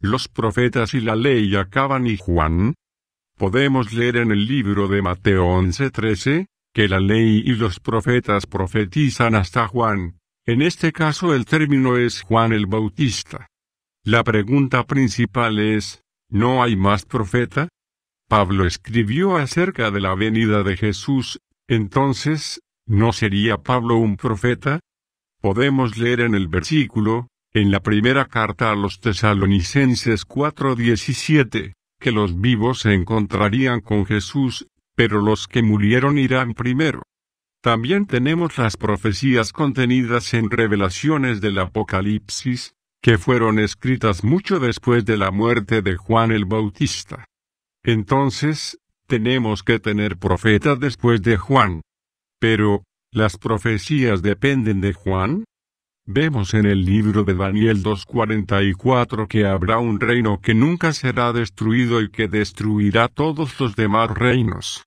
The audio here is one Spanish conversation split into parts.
los profetas y la ley acaban y Juan. Podemos leer en el libro de Mateo 11:13, que la ley y los profetas profetizan hasta Juan. En este caso el término es Juan el Bautista. La pregunta principal es, ¿no hay más profeta? Pablo escribió acerca de la venida de Jesús, entonces, ¿no sería Pablo un profeta? Podemos leer en el versículo, en la primera carta a los tesalonicenses 4:17, que los vivos se encontrarían con Jesús, pero los que murieron irán primero. También tenemos las profecías contenidas en revelaciones del Apocalipsis, que fueron escritas mucho después de la muerte de Juan el Bautista. Entonces, tenemos que tener profetas después de Juan. Pero, ¿las profecías dependen de Juan? Vemos en el libro de Daniel 2.44 que habrá un reino que nunca será destruido y que destruirá todos los demás reinos.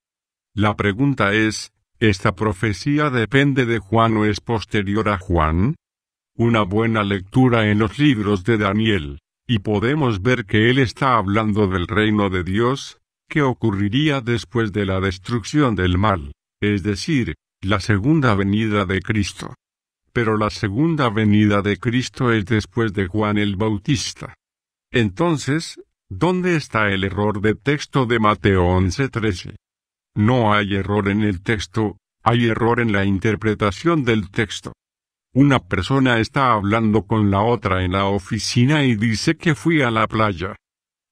La pregunta es, ¿esta profecía depende de Juan o es posterior a Juan? Una buena lectura en los libros de Daniel, y podemos ver que él está hablando del reino de Dios, que ocurriría después de la destrucción del mal, es decir, la segunda venida de Cristo pero la segunda venida de Cristo es después de Juan el Bautista. Entonces, ¿dónde está el error de texto de Mateo 11:13? No hay error en el texto, hay error en la interpretación del texto. Una persona está hablando con la otra en la oficina y dice que fui a la playa.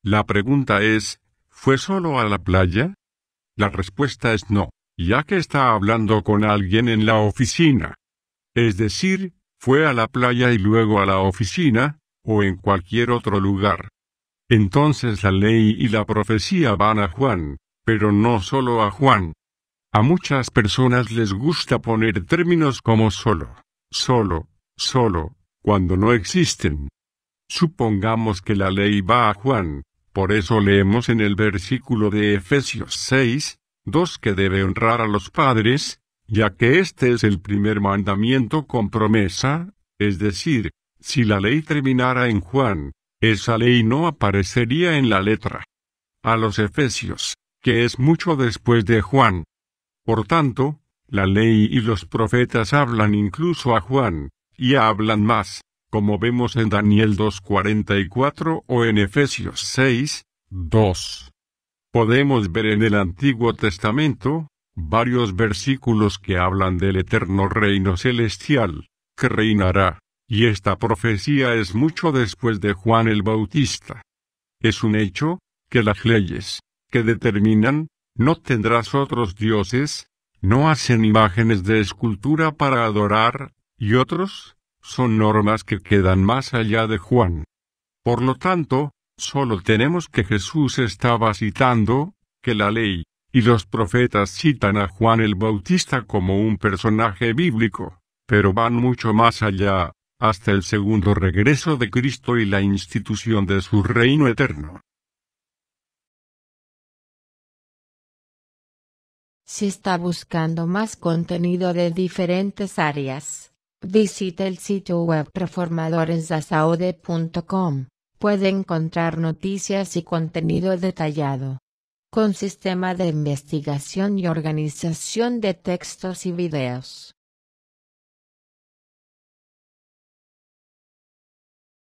La pregunta es, ¿fue solo a la playa? La respuesta es no, ya que está hablando con alguien en la oficina es decir, fue a la playa y luego a la oficina, o en cualquier otro lugar. Entonces la ley y la profecía van a Juan, pero no solo a Juan. A muchas personas les gusta poner términos como solo, solo, solo, cuando no existen. Supongamos que la ley va a Juan, por eso leemos en el versículo de Efesios 6, 2 que debe honrar a los padres, ya que este es el primer mandamiento con promesa, es decir, si la ley terminara en Juan, esa ley no aparecería en la letra. A los Efesios, que es mucho después de Juan. Por tanto, la ley y los profetas hablan incluso a Juan, y hablan más, como vemos en Daniel 2.44 o en Efesios 6, Podemos ver en el Antiguo Testamento, varios versículos que hablan del eterno reino celestial, que reinará, y esta profecía es mucho después de Juan el Bautista. Es un hecho, que las leyes, que determinan, no tendrás otros dioses, no hacen imágenes de escultura para adorar, y otros, son normas que quedan más allá de Juan. Por lo tanto, solo tenemos que Jesús estaba citando, que la ley, y los profetas citan a Juan el Bautista como un personaje bíblico, pero van mucho más allá, hasta el segundo regreso de Cristo y la institución de su reino eterno. Si está buscando más contenido de diferentes áreas, visite el sitio web reformadorensasaude.com. Puede encontrar noticias y contenido detallado con sistema de investigación y organización de textos y videos.